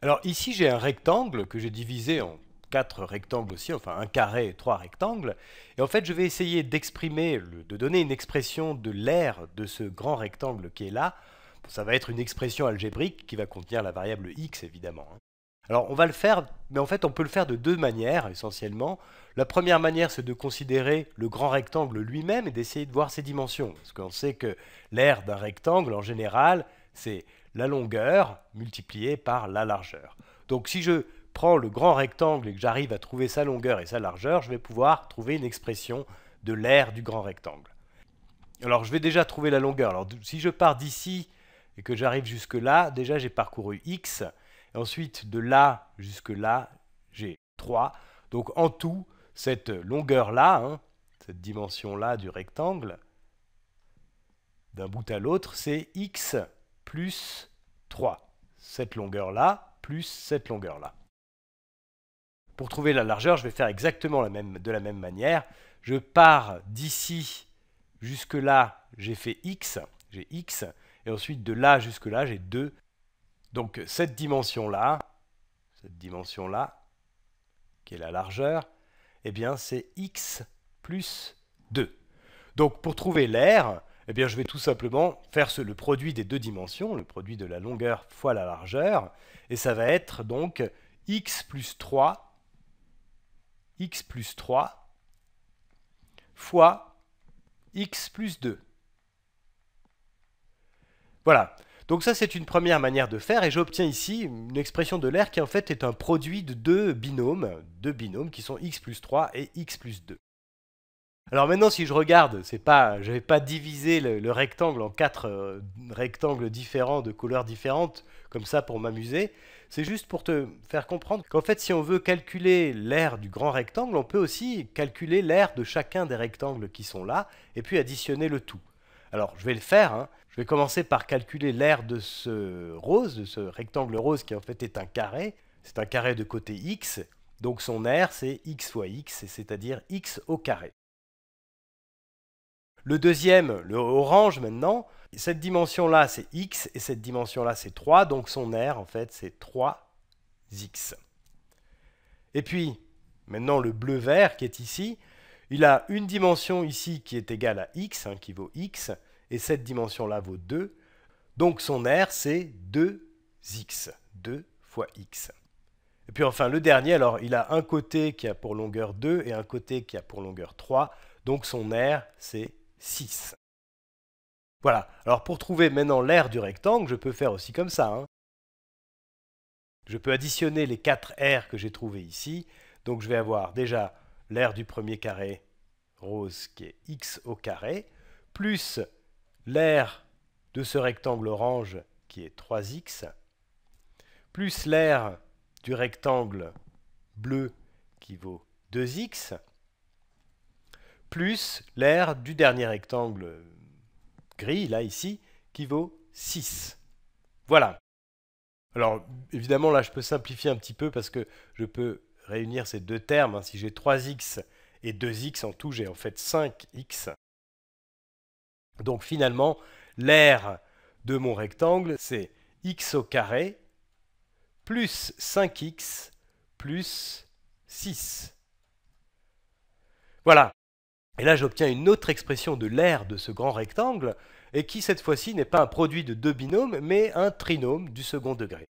Alors ici, j'ai un rectangle que j'ai divisé en quatre rectangles aussi, enfin un carré et trois rectangles. Et en fait, je vais essayer d'exprimer, de donner une expression de l'air de ce grand rectangle qui est là. Ça va être une expression algébrique qui va contenir la variable x, évidemment. Hein. Alors on va le faire, mais en fait on peut le faire de deux manières essentiellement. La première manière c'est de considérer le grand rectangle lui-même et d'essayer de voir ses dimensions. Parce qu'on sait que l'aire d'un rectangle en général c'est la longueur multipliée par la largeur. Donc si je prends le grand rectangle et que j'arrive à trouver sa longueur et sa largeur, je vais pouvoir trouver une expression de l'aire du grand rectangle. Alors je vais déjà trouver la longueur. Alors si je pars d'ici et que j'arrive jusque là, déjà j'ai parcouru x. Et ensuite de là jusque là, j'ai 3. Donc en tout, cette longueur-là, hein, cette dimension-là du rectangle, d'un bout à l'autre, c'est x plus 3. Cette longueur-là plus cette longueur-là. Pour trouver la largeur, je vais faire exactement la même, de la même manière. Je pars d'ici jusque-là, j'ai fait x, j'ai x, et ensuite de là jusque-là, j'ai 2. Donc cette dimension-là, cette dimension-là, qui est la largeur, eh bien c'est x plus 2. Donc pour trouver l'air, eh bien, je vais tout simplement faire ce, le produit des deux dimensions, le produit de la longueur fois la largeur, et ça va être donc x plus 3, x plus 3 fois x plus 2. Voilà. Donc ça, c'est une première manière de faire, et j'obtiens ici une expression de l'air qui en fait est un produit de deux binômes, deux binômes qui sont x plus 3 et x plus 2. Alors maintenant, si je regarde, c'est pas, j'avais pas divisé le, rectangle en quatre euh, rectangles différents de couleurs différentes, comme ça pour m'amuser. C'est juste pour te faire comprendre qu'en fait, si on veut calculer l'aire du grand rectangle, on peut aussi calculer l'aire de chacun des rectangles qui sont là, et puis additionner le tout. Alors, je vais le faire. Hein. Je vais commencer par calculer l'aire de ce rose, de ce rectangle rose qui en fait est un carré. C'est un carré de côté x, donc son aire c'est x fois x, c'est-à-dire x au carré. Le deuxième, le orange maintenant, cette dimension-là, c'est x, et cette dimension-là, c'est 3, donc son aire, en fait, c'est 3x. Et puis, maintenant, le bleu-vert qui est ici, il a une dimension ici qui est égale à x, hein, qui vaut x, et cette dimension-là vaut 2, donc son aire, c'est 2x, 2 fois x. Et puis enfin, le dernier, alors, il a un côté qui a pour longueur 2 et un côté qui a pour longueur 3, donc son aire, c'est 6. Voilà, alors pour trouver maintenant l'aire du rectangle, je peux faire aussi comme ça. Hein. Je peux additionner les 4 R que j'ai trouvés ici. Donc je vais avoir déjà l'air du premier carré rose qui est x au carré, plus l'air de ce rectangle orange qui est 3x, plus l'air du rectangle bleu qui vaut 2x, plus l'aire du dernier rectangle gris, là, ici, qui vaut 6. Voilà. Alors, évidemment, là, je peux simplifier un petit peu parce que je peux réunir ces deux termes. Hein. Si j'ai 3x et 2x en tout, j'ai en fait 5x. Donc, finalement, l'aire de mon rectangle, c'est x au carré plus 5x plus 6. Voilà. Et là, j'obtiens une autre expression de l'air de ce grand rectangle, et qui cette fois-ci n'est pas un produit de deux binômes, mais un trinôme du second degré.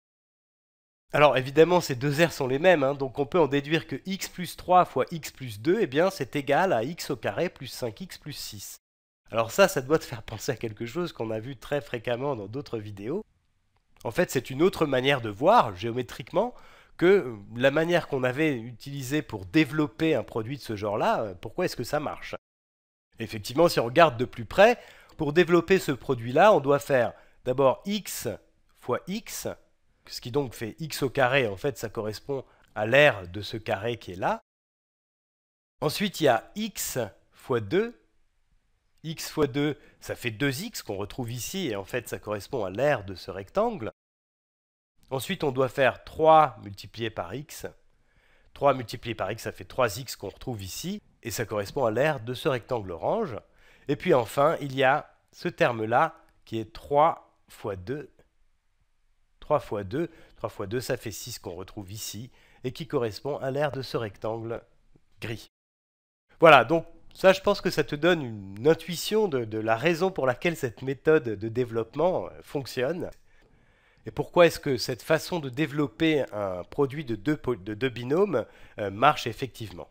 Alors évidemment, ces deux airs sont les mêmes, hein, donc on peut en déduire que x plus 3 fois x plus 2, eh bien, c'est égal à x au carré plus 5x plus 6. Alors ça, ça doit te faire penser à quelque chose qu'on a vu très fréquemment dans d'autres vidéos. En fait, c'est une autre manière de voir, géométriquement, que euh, la manière qu'on avait utilisée pour développer un produit de ce genre-là, euh, pourquoi est-ce que ça marche Effectivement, si on regarde de plus près, pour développer ce produit-là, on doit faire d'abord x fois x, ce qui donc fait x au carré, en fait ça correspond à l'aire de ce carré qui est là. Ensuite, il y a x fois 2. x fois 2, ça fait 2x qu'on retrouve ici, et en fait ça correspond à l'aire de ce rectangle. Ensuite, on doit faire 3 multiplié par x. 3 multiplié par x, ça fait 3x qu'on retrouve ici et ça correspond à l'aire de ce rectangle orange. Et puis enfin, il y a ce terme-là qui est 3 fois 2. 3 fois 2, 3 2, ça fait 6 qu'on retrouve ici, et qui correspond à l'aire de ce rectangle gris. Voilà, donc ça je pense que ça te donne une intuition de, la raison pour laquelle cette méthode de développement euh, fonctionne. Et pourquoi est-ce que cette façon de développer un produit de deux, binômes euh, marche effectivement